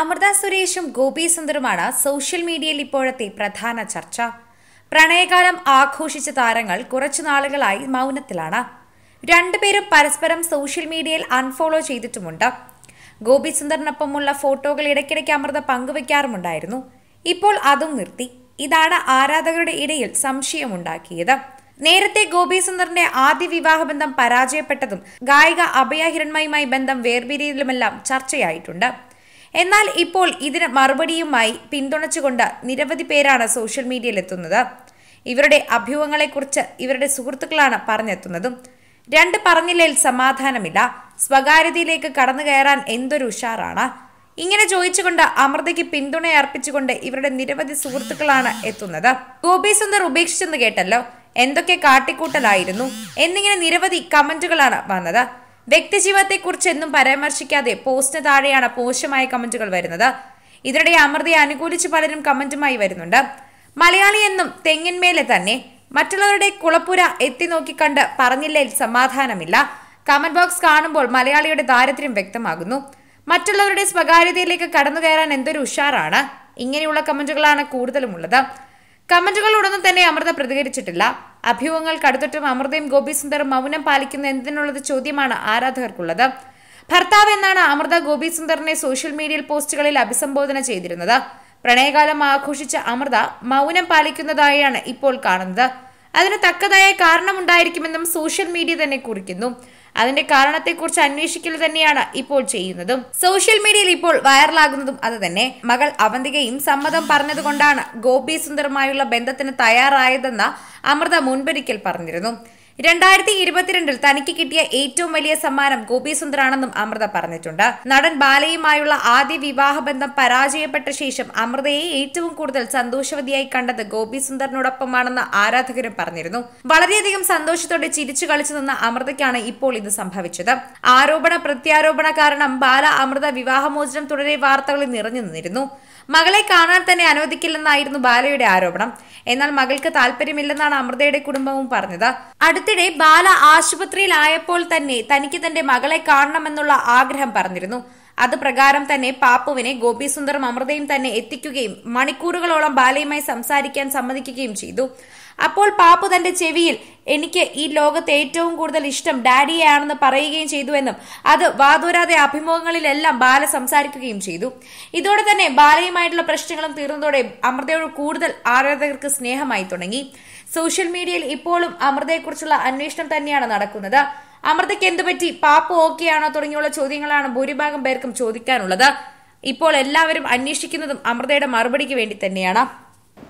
അമൃത സുരേഷും ഗോപി സുന്ദറുമാണ് സോഷ്യൽ മീഡിയയിൽ ഇപ്പോഴത്തെ പ്രധാന ചർച്ച പ്രണയകാലം ആഘോഷിച്ച താരങ്ങൾ കുറച്ചു നാളുകളായി മൗനത്തിലാണ് രണ്ടുപേരും പരസ്പരം സോഷ്യൽ മീഡിയയിൽ അൺഫോളോ ചെയ്തിട്ടുമുണ്ട് ഗോപി സുന്ദറിനൊപ്പമുള്ള ഫോട്ടോകൾ ഇടയ്ക്കിടയ്ക്ക് അമൃത പങ്കുവയ്ക്കാറുമുണ്ടായിരുന്നു ഇപ്പോൾ അതും നിർത്തി ഇതാണ് ആരാധകരുടെ ഇടയിൽ സംശയമുണ്ടാക്കിയത് നേരത്തെ ഗോപി സുന്ദറിന്റെ ആദ്യ വിവാഹബന്ധം പരാജയപ്പെട്ടതും ഗായിക അഭയ ബന്ധം വേർപിരിയലുമെല്ലാം ചർച്ചയായിട്ടുണ്ട് എന്നാൽ ഇപ്പോൾ ഇതിന് മറുപടിയുമായി പിന്തുണച്ചുകൊണ്ട് നിരവധി പേരാണ് സോഷ്യൽ മീഡിയയിലെത്തുന്നത് ഇവരുടെ അഭ്യൂഹങ്ങളെക്കുറിച്ച് ഇവരുടെ സുഹൃത്തുക്കളാണ് പറഞ്ഞെത്തുന്നതും രണ്ട് പറഞ്ഞില്ലേൽ സമാധാനമില്ല സ്വകാര്യതയിലേക്ക് കടന്നു കയറാൻ എന്തൊരു ഉഷാറാണ് ഇങ്ങനെ ചോദിച്ചുകൊണ്ട് അമൃതയ്ക്ക് പിന്തുണ അർപ്പിച്ചുകൊണ്ട് ഇവരുടെ നിരവധി സുഹൃത്തുക്കളാണ് എത്തുന്നത് ഗോപി സുന്ദർ ഉപേക്ഷിച്ചെന്ന് കേട്ടല്ലോ എന്തൊക്കെ കാട്ടിക്കൂട്ടലായിരുന്നു എന്നിങ്ങനെ നിരവധി കമന്റുകളാണ് വന്നത് വ്യക്തിജീവിതത്തെക്കുറിച്ച് എന്നും പരാമർശിക്കാതെ പോസ്റ്റിന് താഴെയാണ് പോശമായ കമന്റുകൾ വരുന്നത് ഇതിനിടെ അമൃതയെ അനുകൂലിച്ച് പലരും കമന്റുമായി വരുന്നുണ്ട് മലയാളി എന്നും തെങ്ങിന്മേലെ തന്നെ മറ്റുള്ളവരുടെ കുളപ്പുര എത്തി നോക്കിക്കണ്ട് പറഞ്ഞില്ലേൽ സമാധാനമില്ല കമന്റ് ബോക്സ് കാണുമ്പോൾ മലയാളിയുടെ ദാരിദ്ര്യം വ്യക്തമാകുന്നു മറ്റുള്ളവരുടെ സ്വകാര്യതയിലേക്ക് കടന്നു കയറാൻ എന്തൊരു ഉഷാറാണ് ഇങ്ങനെയുള്ള കമന്റുകളാണ് ഉള്ളത് കമന്റുകളോടൊന്നും തന്നെ അമൃത പ്രതികരിച്ചിട്ടില്ല അഭ്യൂഹങ്ങൾ കടുത്തിട്ടും അമൃതയും ഗോപിസുന്ദർ മൗനം പാലിക്കുന്ന എന്തിനുള്ളത് ചോദ്യമാണ് ആരാധകർക്കുള്ളത് ഭർത്താവ് എന്നാണ് അമൃത ഗോപിസുന്ദറിനെ സോഷ്യൽ മീഡിയയിൽ പോസ്റ്റുകളിൽ അഭിസംബോധന ചെയ്തിരുന്നത് പ്രണയകാലം ആഘോഷിച്ച അമൃത മൗനം പാലിക്കുന്നതായാണ് ഇപ്പോൾ കാണുന്നത് അതിന് തക്കതായ കാരണമുണ്ടായിരിക്കുമെന്നും സോഷ്യൽ മീഡിയ തന്നെ കുറിക്കുന്നു അതിന്റെ കാരണത്തെക്കുറിച്ച് അന്വേഷിക്കൽ തന്നെയാണ് ഇപ്പോൾ ചെയ്യുന്നതും സോഷ്യൽ മീഡിയയിൽ ഇപ്പോൾ വൈറലാകുന്നതും അത് തന്നെ മകൾ അവന്തികയും സമ്മതം പറഞ്ഞതുകൊണ്ടാണ് ഗോപി സുന്ദറുമായുള്ള ബന്ധത്തിന് തയ്യാറായതെന്ന അമൃത മുൻപൊരിക്കൽ പറഞ്ഞിരുന്നു രണ്ടായിരത്തി ഇരുപത്തിരണ്ടിൽ തനിക്ക് കിട്ടിയ ഏറ്റവും വലിയ സമ്മാനം ഗോപി അമൃത പറഞ്ഞിട്ടുണ്ട് നടൻ ബാലയുമായുള്ള ആദ്യ ബന്ധം പരാജയപ്പെട്ട ശേഷം അമൃതയെ ഏറ്റവും കൂടുതൽ സന്തോഷവതിയായി കണ്ടത് ഗോപി സുന്ദറിനോടൊപ്പമാണെന്ന് ആരാധകരും പറഞ്ഞിരുന്നു വളരെയധികം സന്തോഷത്തോടെ ചിരിച്ചു കളിച്ചു നിന്ന അമൃതയ്ക്കാണ് ഇപ്പോൾ ഇത് സംഭവിച്ചത് ആരോപണ പ്രത്യാരോപണ കാരണം ബാല അമൃത വിവാഹമോചനം തുടരെ വാർത്തകളിൽ നിറഞ്ഞു നിന്നിരുന്നു മകളെ കാണാൻ തന്നെ അനുവദിക്കില്ലെന്നായിരുന്നു ബാലയുടെ ആരോപണം എന്നാൽ മകൾക്ക് താല്പര്യമില്ലെന്നാണ് അമൃതയുടെ കുടുംബവും പറഞ്ഞത് അടുത്ത അടുത്തിടെ ബാല ആശുപത്രിയിലായപ്പോൾ തന്നെ തനിക്ക് തന്റെ മകളെ കാണണമെന്നുള്ള ആഗ്രഹം പറഞ്ഞിരുന്നു അത് പ്രകാരം തന്നെ പാപ്പുവിനെ ഗോപിസുന്ദറും അമൃതയും തന്നെ എത്തിക്കുകയും മണിക്കൂറുകളോളം ബാലയുമായി സംസാരിക്കാൻ സമ്മതിക്കുകയും ചെയ്തു അപ്പോൾ പാപ്പ തന്റെ ചെവിയിൽ എനിക്ക് ഈ ലോകത്ത് ഏറ്റവും കൂടുതൽ ഇഷ്ടം ഡാഡിയെ ആണെന്ന് പറയുകയും ചെയ്തുവെന്നും അത് വാതൂരാതെ അഭിമുഖങ്ങളിലെല്ലാം ബാല സംസാരിക്കുകയും ചെയ്തു ഇതോടെ തന്നെ ബാലയുമായിട്ടുള്ള പ്രശ്നങ്ങളും തീർന്നതോടെ അമൃതയോട് കൂടുതൽ ആരാധകർക്ക് സ്നേഹമായി തുടങ്ങി സോഷ്യൽ മീഡിയയിൽ ഇപ്പോഴും അമൃതയെക്കുറിച്ചുള്ള അന്വേഷണം തന്നെയാണ് നടക്കുന്നത് അമൃതയ്ക്ക് എന്തുപറ്റി പാപ്പു ഓക്കെയാണോ തുടങ്ങിയുള്ള ചോദ്യങ്ങളാണ് ഭൂരിഭാഗം പേർക്കും ചോദിക്കാനുള്ളത് ഇപ്പോൾ എല്ലാവരും അന്വേഷിക്കുന്നതും അമൃതയുടെ മറുപടിക്ക് വേണ്ടി തന്നെയാണ്